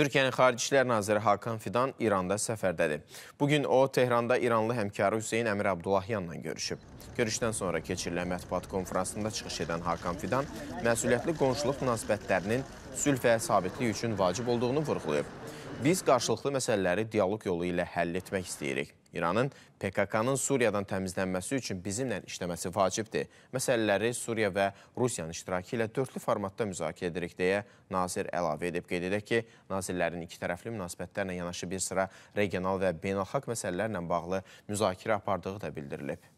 Türkiyənin Xarici İşlər Naziri Hakan Fidan İranda səfərdədir. Bugün o, Tehranda İranlı həmkarı Hüseyin Əmir Abdullahyanla görüşüb. Görüşdən sonra keçirilən mətbuat konferansında çıxış edən Hakan Fidan məsuliyyətli qonşuluq münasibətlərinin sülh və sabitlik üçün vacib olduğunu vurğulayıb. Biz qarşılıqlı məsələləri dialoq yolu ilə həll etmək istəyirik. İranın PKK-nın Suriyadan təmizlənməsi üçün bizimlə işləməsi vacibdir. Məsələləri Suriya və Rusiyanın iştirakı ilə dörtlü formatda müzakirə edirik deyə nazir əlavə edib. Qeyd edək ki, nazirlərin iki tərəfli münasibətlərlə yanaşı bir sıra regional və beynəlxalq məsələlərlə bağlı müzakirə apardığı da bildirilib.